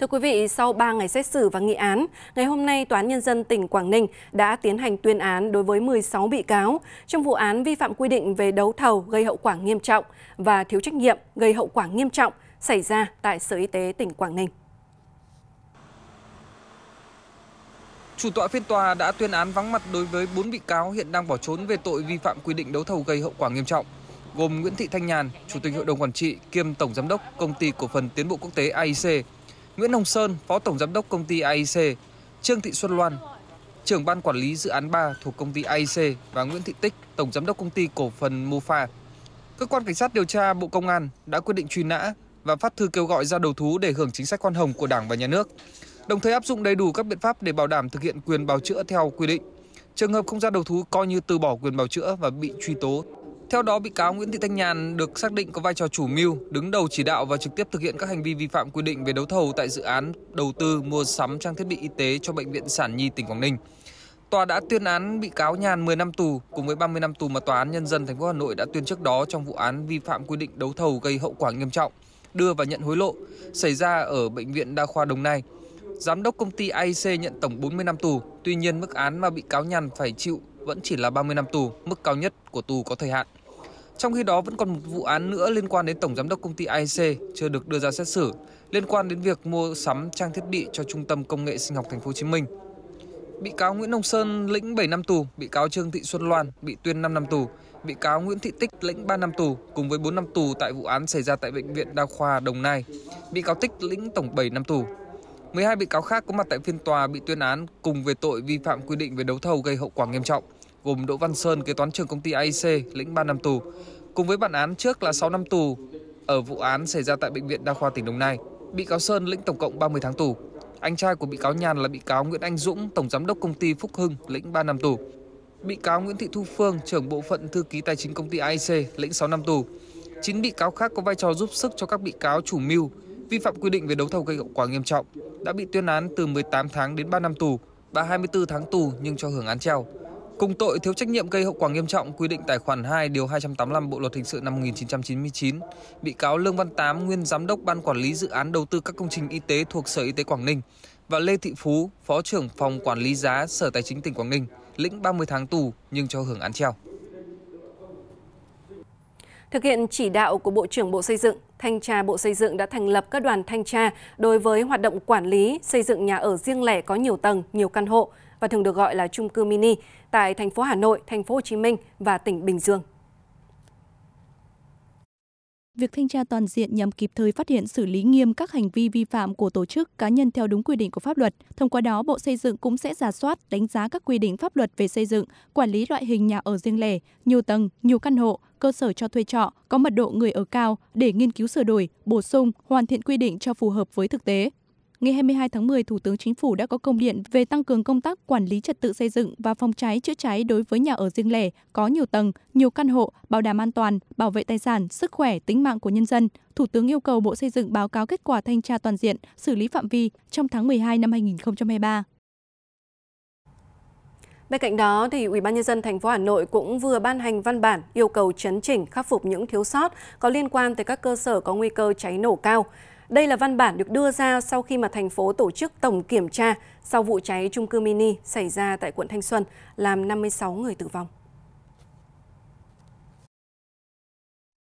Thưa quý vị, sau 3 ngày xét xử và nghị án, ngày hôm nay Tòa án Nhân dân tỉnh Quảng Ninh đã tiến hành tuyên án đối với 16 bị cáo trong vụ án vi phạm quy định về đấu thầu gây hậu quả nghiêm trọng và thiếu trách nhiệm gây hậu quả nghiêm trọng xảy ra tại Sở Y tế tỉnh Quảng Ninh. Chủ tọa phiên tòa đã tuyên án vắng mặt đối với 4 bị cáo hiện đang bỏ trốn về tội vi phạm quy định đấu thầu gây hậu quả nghiêm trọng, gồm Nguyễn Thị Thanh Nhàn, Chủ tịch Hội đồng Quản trị kiêm Tổng Giám đốc Công ty Cổ phần Tiến bộ Quốc tế AIC, Nguyễn Hồng Sơn, Phó Tổng Giám đốc công ty AIC, Trương Thị Xuân Loan, trưởng ban quản lý dự án 3 thuộc công ty AIC và Nguyễn Thị Tích, Tổng Giám đốc công ty cổ phần Mofa. Cơ quan Cảnh sát điều tra Bộ Công an đã quyết định truy nã và phát thư kêu gọi ra đầu thú để hưởng chính sách khoan hồng của Đảng và Nhà nước, đồng thời áp dụng đầy đủ các biện pháp để bảo đảm thực hiện quyền bào chữa theo quy định. Trường hợp không ra đầu thú coi như từ bỏ quyền bào chữa và bị truy tố theo đó, bị cáo Nguyễn Thị Thanh Nhàn được xác định có vai trò chủ mưu, đứng đầu chỉ đạo và trực tiếp thực hiện các hành vi vi phạm quy định về đấu thầu tại dự án đầu tư mua sắm trang thiết bị y tế cho Bệnh viện Sản Nhi tỉnh Quảng Ninh. Tòa đã tuyên án bị cáo Nhàn 10 năm tù cùng với 30 năm tù mà Tòa án Nhân dân thành phố Hà Nội đã tuyên trước đó trong vụ án vi phạm quy định đấu thầu gây hậu quả nghiêm trọng, đưa và nhận hối lộ xảy ra ở Bệnh viện Đa khoa Đồng Nai. Giám đốc công ty IC nhận tổng 40 năm tù, tuy nhiên mức án mà bị cáo Nhàn phải chịu vẫn chỉ là 30 năm tù, mức cao nhất của tù có thời hạn. Trong khi đó vẫn còn một vụ án nữa liên quan đến tổng giám đốc công ty IC chưa được đưa ra xét xử, liên quan đến việc mua sắm trang thiết bị cho Trung tâm Công nghệ Sinh học Thành phố Hồ Chí Minh. Bị cáo Nguyễn Đông Sơn lĩnh 7 năm tù, bị cáo Trương Thị Xuân Loan bị tuyên 5 năm tù, bị cáo Nguyễn Thị Tích lĩnh 3 năm tù cùng với 4 năm tù tại vụ án xảy ra tại bệnh viện Đa khoa Đồng Nai. Bị cáo Tích lĩnh tổng 7 năm tù. 12 bị cáo khác có mặt tại phiên tòa bị tuyên án cùng về tội vi phạm quy định về đấu thầu gây hậu quả nghiêm trọng gồm Đỗ Văn Sơn, kế toán trưởng công ty AIC, lĩnh 3 năm tù, cùng với bản án trước là 6 năm tù ở vụ án xảy ra tại Bệnh viện Đa khoa tỉnh Đồng Nai. Bị cáo Sơn lĩnh tổng cộng 30 tháng tù. Anh trai của bị cáo Nhàn là bị cáo Nguyễn Anh Dũng, tổng giám đốc công ty Phúc Hưng, lĩnh 3 năm tù. Bị cáo Nguyễn Thị Thu Phương, trưởng bộ phận thư ký tài chính công ty AIC, lĩnh 6 năm tù. 9 bị cáo khác có vai trò giúp sức cho các bị cáo chủ mưu vi phạm quy định về đấu thầu gây hậu quả nghiêm trọng đã bị tuyên án từ 18 tháng đến 3 năm tù và 24 tháng tù nhưng cho hưởng án treo. Cùng tội thiếu trách nhiệm gây hậu quả nghiêm trọng quy định tài khoản 2 điều 285 Bộ luật hình sự năm 1999, bị cáo Lương Văn Tám, nguyên giám đốc ban quản lý dự án đầu tư các công trình y tế thuộc Sở Y tế Quảng Ninh và Lê Thị Phú, phó trưởng phòng quản lý giá Sở Tài chính tỉnh Quảng Ninh, lĩnh 30 tháng tù nhưng cho hưởng án treo. Thực hiện chỉ đạo của Bộ trưởng Bộ Xây dựng, Thanh tra Bộ Xây dựng đã thành lập các đoàn thanh tra đối với hoạt động quản lý xây dựng nhà ở riêng lẻ có nhiều tầng, nhiều căn hộ, và thường được gọi là trung cư mini tại thành phố Hà Nội, thành phố Hồ Chí Minh và tỉnh Bình Dương. Việc thanh tra toàn diện nhằm kịp thời phát hiện xử lý nghiêm các hành vi vi phạm của tổ chức cá nhân theo đúng quy định của pháp luật. Thông qua đó, Bộ Xây dựng cũng sẽ giả soát, đánh giá các quy định pháp luật về xây dựng, quản lý loại hình nhà ở riêng lẻ, nhiều tầng, nhiều căn hộ, cơ sở cho thuê trọ có mật độ người ở cao để nghiên cứu sửa đổi, bổ sung, hoàn thiện quy định cho phù hợp với thực tế ngày 22 tháng 10, Thủ tướng Chính phủ đã có công điện về tăng cường công tác quản lý trật tự xây dựng và phòng cháy chữa cháy đối với nhà ở riêng lẻ có nhiều tầng, nhiều căn hộ, bảo đảm an toàn, bảo vệ tài sản, sức khỏe, tính mạng của nhân dân. Thủ tướng yêu cầu Bộ Xây dựng báo cáo kết quả thanh tra toàn diện, xử lý phạm vi trong tháng 12 năm 2023. Bên cạnh đó, thì Ủy ban nhân dân thành phố Hà Nội cũng vừa ban hành văn bản yêu cầu chấn chỉnh khắc phục những thiếu sót có liên quan tới các cơ sở có nguy cơ cháy nổ cao. Đây là văn bản được đưa ra sau khi mà thành phố tổ chức tổng kiểm tra sau vụ cháy trung cư mini xảy ra tại quận Thanh Xuân làm 56 người tử vong.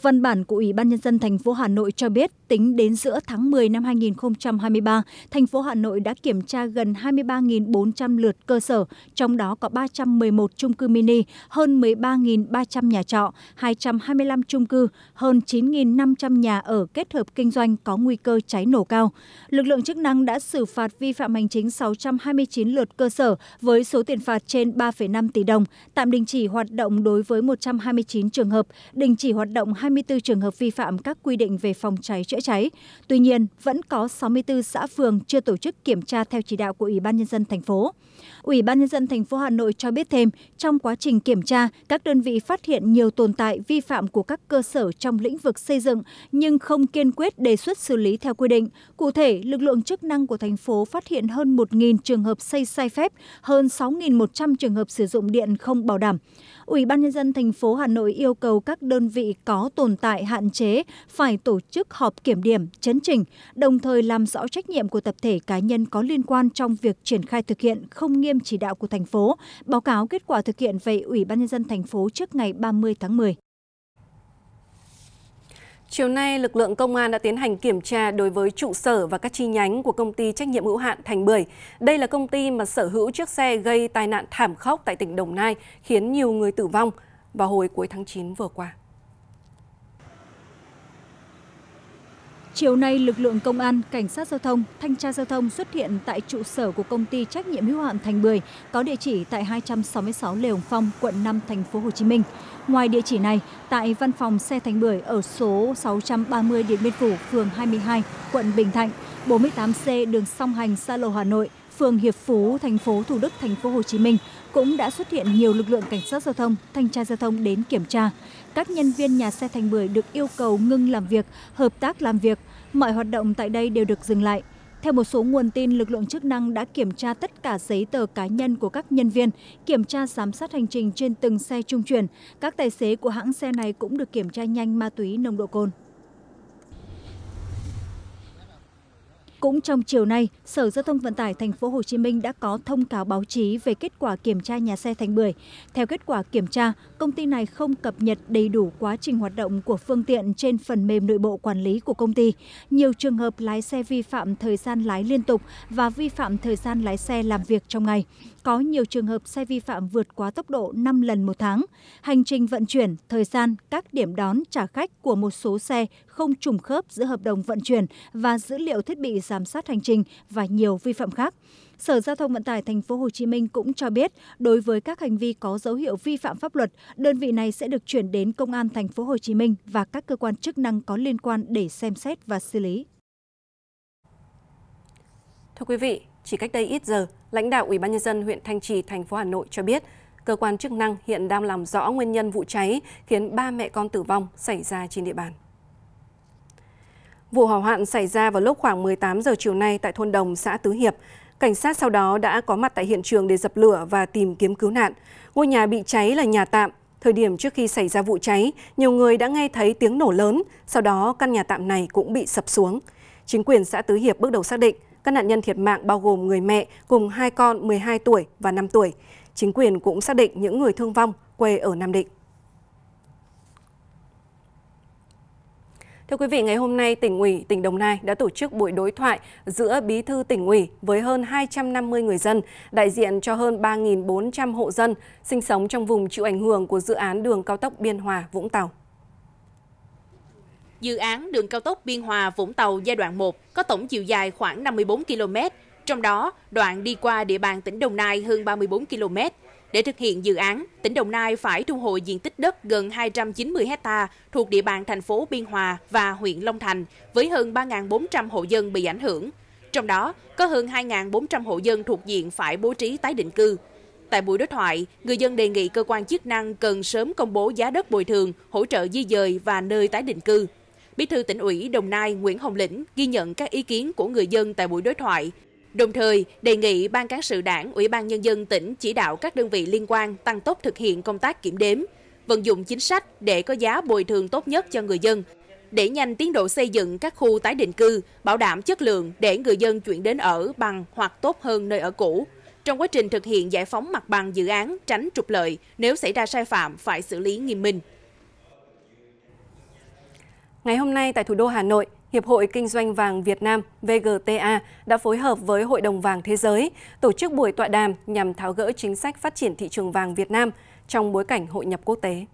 Văn bản của Ủy ban Nhân dân thành phố Hà Nội cho biết, tính đến giữa tháng 10 năm 2023, thành phố Hà Nội đã kiểm tra gần 23.400 lượt cơ sở, trong đó có 311 chung cư mini, hơn 13.300 nhà trọ, 225 chung cư, hơn 9.500 nhà ở kết hợp kinh doanh có nguy cơ cháy nổ cao. Lực lượng chức năng đã xử phạt vi phạm hành chính 629 lượt cơ sở với số tiền phạt trên 3,5 tỷ đồng, tạm đình chỉ hoạt động đối với 129 trường hợp, đình chỉ hoạt động 20 mươi bốn trường hợp vi phạm các quy định về phòng cháy chữa cháy tuy nhiên vẫn có sáu mươi bốn xã phường chưa tổ chức kiểm tra theo chỉ đạo của ủy ban nhân dân thành phố ủy ban nhân dân thành phố hà nội cho biết thêm trong quá trình kiểm tra các đơn vị phát hiện nhiều tồn tại vi phạm của các cơ sở trong lĩnh vực xây dựng nhưng không kiên quyết đề xuất xử lý theo quy định cụ thể lực lượng chức năng của thành phố phát hiện hơn 1.000 trường hợp xây sai phép hơn 6.100 trường hợp sử dụng điện không bảo đảm ủy ban nhân dân thành phố hà nội yêu cầu các đơn vị có tồn tồn tại hạn chế phải tổ chức họp kiểm điểm chấn trình đồng thời làm rõ trách nhiệm của tập thể cá nhân có liên quan trong việc triển khai thực hiện không nghiêm chỉ đạo của thành phố báo cáo kết quả thực hiện về ủy ban nhân dân thành phố trước ngày 30 tháng 10 Chiều nay, lực lượng công an đã tiến hành kiểm tra đối với trụ sở và các chi nhánh của công ty trách nhiệm hữu hạn Thành Bưởi. Đây là công ty mà sở hữu chiếc xe gây tai nạn thảm khốc tại tỉnh Đồng Nai, khiến nhiều người tử vong vào hồi cuối tháng 9 vừa qua. Chiều nay, lực lượng công an, cảnh sát giao thông, thanh tra giao thông xuất hiện tại trụ sở của công ty trách nhiệm hữu hạn Thành Bưởi, có địa chỉ tại 266 Lê Hồng Phong, quận 5, thành phố Hồ Chí Minh. Ngoài địa chỉ này, tại văn phòng xe Thành Bưởi ở số 630 Điện Biên Phủ, phường 22, quận Bình Thạnh, 48C đường Song Hành, xa Lô, Hà Nội, phường hiệp phú thành phố thủ đức thành phố hồ chí minh cũng đã xuất hiện nhiều lực lượng cảnh sát giao thông thanh tra giao thông đến kiểm tra các nhân viên nhà xe thành bưởi được yêu cầu ngưng làm việc hợp tác làm việc mọi hoạt động tại đây đều được dừng lại theo một số nguồn tin, lực lượng chức năng đã kiểm tra tất cả giấy tờ cá nhân của các nhân viên, kiểm tra giám sát hành trình trên từng xe trung chuyển. Các tài xế của hãng xe này cũng được kiểm tra nhanh ma túy nồng độ cồn. cũng trong chiều nay sở giao thông vận tải tp hcm đã có thông cáo báo chí về kết quả kiểm tra nhà xe thành bưởi theo kết quả kiểm tra công ty này không cập nhật đầy đủ quá trình hoạt động của phương tiện trên phần mềm nội bộ quản lý của công ty nhiều trường hợp lái xe vi phạm thời gian lái liên tục và vi phạm thời gian lái xe làm việc trong ngày có nhiều trường hợp xe vi phạm vượt quá tốc độ 5 lần một tháng hành trình vận chuyển thời gian các điểm đón trả khách của một số xe không trùng khớp giữa hợp đồng vận chuyển và dữ liệu thiết bị giám sát hành trình và nhiều vi phạm khác. Sở Giao thông Vận tải tp hcm cũng cho biết, đối với các hành vi có dấu hiệu vi phạm pháp luật, đơn vị này sẽ được chuyển đến Công an tp hcm và các cơ quan chức năng có liên quan để xem xét và xử lý. Thưa quý vị, chỉ cách đây ít giờ, lãnh đạo Ủy ban nhân dân huyện Thanh Trì, thành phố Hà Nội cho biết, cơ quan chức năng hiện đang làm rõ nguyên nhân vụ cháy khiến ba mẹ con tử vong xảy ra trên địa bàn. Vụ hỏa hoạn xảy ra vào lúc khoảng 18 giờ chiều nay tại thôn Đồng, xã Tứ Hiệp. Cảnh sát sau đó đã có mặt tại hiện trường để dập lửa và tìm kiếm cứu nạn. Ngôi nhà bị cháy là nhà tạm. Thời điểm trước khi xảy ra vụ cháy, nhiều người đã nghe thấy tiếng nổ lớn, sau đó căn nhà tạm này cũng bị sập xuống. Chính quyền xã Tứ Hiệp bước đầu xác định các nạn nhân thiệt mạng bao gồm người mẹ cùng hai con 12 tuổi và 5 tuổi. Chính quyền cũng xác định những người thương vong quê ở Nam Định. Thưa quý vị, ngày hôm nay tỉnh ủy tỉnh Đồng Nai đã tổ chức buổi đối thoại giữa Bí thư tỉnh ủy với hơn 250 người dân, đại diện cho hơn 3.400 hộ dân sinh sống trong vùng chịu ảnh hưởng của dự án đường cao tốc Biên Hòa Vũng Tàu. Dự án đường cao tốc Biên Hòa Vũng Tàu giai đoạn 1 có tổng chiều dài khoảng 54 km, trong đó đoạn đi qua địa bàn tỉnh Đồng Nai hơn 34 km, để thực hiện dự án, tỉnh Đồng Nai phải thu hồi diện tích đất gần 290 ha thuộc địa bàn thành phố Biên Hòa và huyện Long Thành với hơn 3.400 hộ dân bị ảnh hưởng. Trong đó, có hơn 2.400 hộ dân thuộc diện phải bố trí tái định cư. Tại buổi đối thoại, người dân đề nghị cơ quan chức năng cần sớm công bố giá đất bồi thường, hỗ trợ di dời và nơi tái định cư. Bí thư tỉnh ủy Đồng Nai Nguyễn Hồng Lĩnh ghi nhận các ý kiến của người dân tại buổi đối thoại, Đồng thời, đề nghị Ban Cán sự Đảng, Ủy ban Nhân dân tỉnh chỉ đạo các đơn vị liên quan tăng tốc thực hiện công tác kiểm đếm, vận dụng chính sách để có giá bồi thường tốt nhất cho người dân, để nhanh tiến độ xây dựng các khu tái định cư, bảo đảm chất lượng để người dân chuyển đến ở bằng hoặc tốt hơn nơi ở cũ. Trong quá trình thực hiện giải phóng mặt bằng dự án, tránh trục lợi, nếu xảy ra sai phạm phải xử lý nghiêm minh. Ngày hôm nay tại thủ đô Hà Nội, Hiệp hội Kinh doanh vàng Việt Nam VGTA đã phối hợp với Hội đồng vàng Thế giới tổ chức buổi tọa đàm nhằm tháo gỡ chính sách phát triển thị trường vàng Việt Nam trong bối cảnh hội nhập quốc tế.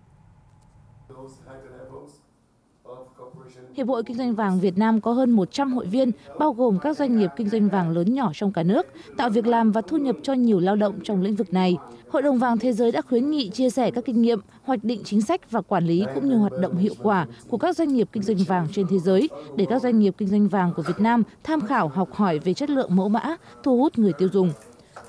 Hiệp hội Kinh doanh vàng Việt Nam có hơn 100 hội viên, bao gồm các doanh nghiệp kinh doanh vàng lớn nhỏ trong cả nước, tạo việc làm và thu nhập cho nhiều lao động trong lĩnh vực này. Hội đồng vàng thế giới đã khuyến nghị chia sẻ các kinh nghiệm, hoạch định chính sách và quản lý cũng như hoạt động hiệu quả của các doanh nghiệp kinh doanh vàng trên thế giới để các doanh nghiệp kinh doanh vàng của Việt Nam tham khảo học hỏi về chất lượng mẫu mã, thu hút người tiêu dùng.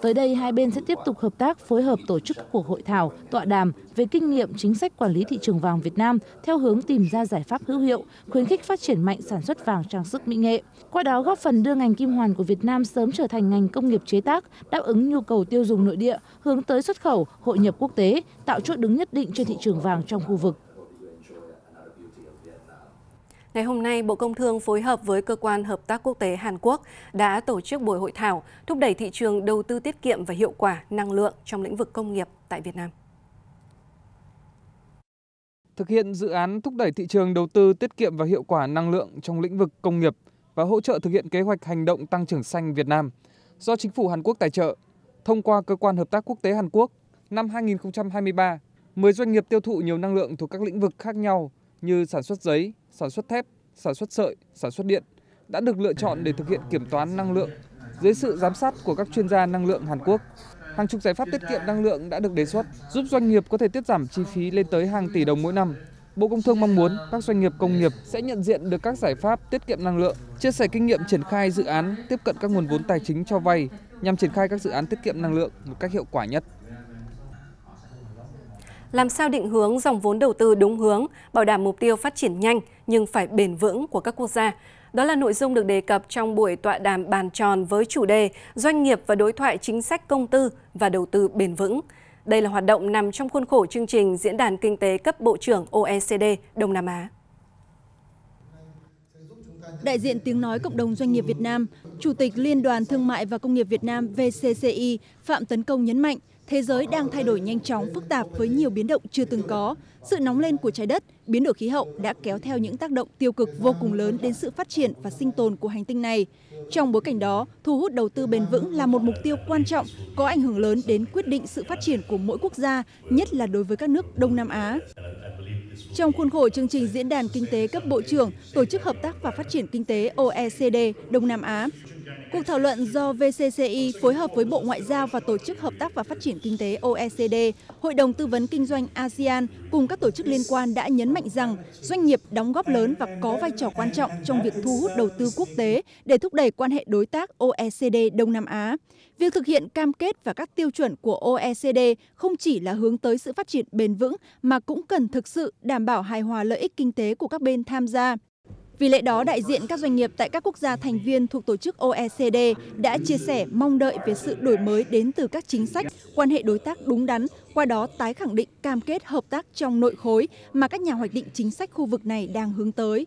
Tới đây, hai bên sẽ tiếp tục hợp tác phối hợp tổ chức các cuộc hội thảo, tọa đàm về kinh nghiệm chính sách quản lý thị trường vàng Việt Nam theo hướng tìm ra giải pháp hữu hiệu, khuyến khích phát triển mạnh sản xuất vàng trang sức mỹ nghệ. Qua đó góp phần đưa ngành kim hoàn của Việt Nam sớm trở thành ngành công nghiệp chế tác, đáp ứng nhu cầu tiêu dùng nội địa, hướng tới xuất khẩu, hội nhập quốc tế, tạo chỗ đứng nhất định trên thị trường vàng trong khu vực. Ngày hôm nay, Bộ Công Thương phối hợp với Cơ quan Hợp tác Quốc tế Hàn Quốc đã tổ chức buổi hội thảo thúc đẩy thị trường đầu tư tiết kiệm và hiệu quả năng lượng trong lĩnh vực công nghiệp tại Việt Nam. Thực hiện dự án thúc đẩy thị trường đầu tư tiết kiệm và hiệu quả năng lượng trong lĩnh vực công nghiệp và hỗ trợ thực hiện kế hoạch hành động tăng trưởng xanh Việt Nam do chính phủ Hàn Quốc tài trợ thông qua Cơ quan Hợp tác Quốc tế Hàn Quốc năm 2023, 10 doanh nghiệp tiêu thụ nhiều năng lượng thuộc các lĩnh vực khác nhau như sản xuất giấy, sản xuất thép sản xuất sợi sản xuất điện đã được lựa chọn để thực hiện kiểm toán năng lượng dưới sự giám sát của các chuyên gia năng lượng Hàn Quốc. Hàng chục giải pháp tiết kiệm năng lượng đã được đề xuất, giúp doanh nghiệp có thể tiết giảm chi phí lên tới hàng tỷ đồng mỗi năm. Bộ Công Thương mong muốn các doanh nghiệp công nghiệp sẽ nhận diện được các giải pháp tiết kiệm năng lượng, chia sẻ kinh nghiệm triển khai dự án, tiếp cận các nguồn vốn tài chính cho vay nhằm triển khai các dự án tiết kiệm năng lượng một cách hiệu quả nhất làm sao định hướng dòng vốn đầu tư đúng hướng, bảo đảm mục tiêu phát triển nhanh nhưng phải bền vững của các quốc gia. Đó là nội dung được đề cập trong buổi tọa đàm bàn tròn với chủ đề Doanh nghiệp và đối thoại chính sách công tư và đầu tư bền vững. Đây là hoạt động nằm trong khuôn khổ chương trình Diễn đàn Kinh tế cấp Bộ trưởng OECD Đông Nam Á. Đại diện tiếng nói cộng đồng doanh nghiệp Việt Nam, Chủ tịch Liên đoàn Thương mại và Công nghiệp Việt Nam VCCI Phạm Tấn Công nhấn mạnh – thế giới đang thay đổi nhanh chóng phức tạp với nhiều biến động chưa từng có sự nóng lên của trái đất biến đổi khí hậu đã kéo theo những tác động tiêu cực vô cùng lớn đến sự phát triển và sinh tồn của hành tinh này trong bối cảnh đó thu hút đầu tư bền vững là một mục tiêu quan trọng có ảnh hưởng lớn đến quyết định sự phát triển của mỗi quốc gia nhất là đối với các nước đông nam á trong khuôn khổ chương trình diễn đàn kinh tế cấp bộ trưởng tổ chức hợp tác và phát triển kinh tế oecd đông nam á Cuộc thảo luận do VCCI phối hợp với Bộ Ngoại giao và Tổ chức Hợp tác và Phát triển Kinh tế OECD, Hội đồng Tư vấn Kinh doanh ASEAN cùng các tổ chức liên quan đã nhấn mạnh rằng doanh nghiệp đóng góp lớn và có vai trò quan trọng trong việc thu hút đầu tư quốc tế để thúc đẩy quan hệ đối tác OECD Đông Nam Á. Việc thực hiện cam kết và các tiêu chuẩn của OECD không chỉ là hướng tới sự phát triển bền vững mà cũng cần thực sự đảm bảo hài hòa lợi ích kinh tế của các bên tham gia vì lẽ đó đại diện các doanh nghiệp tại các quốc gia thành viên thuộc tổ chức oecd đã chia sẻ mong đợi về sự đổi mới đến từ các chính sách quan hệ đối tác đúng đắn qua đó tái khẳng định cam kết hợp tác trong nội khối mà các nhà hoạch định chính sách khu vực này đang hướng tới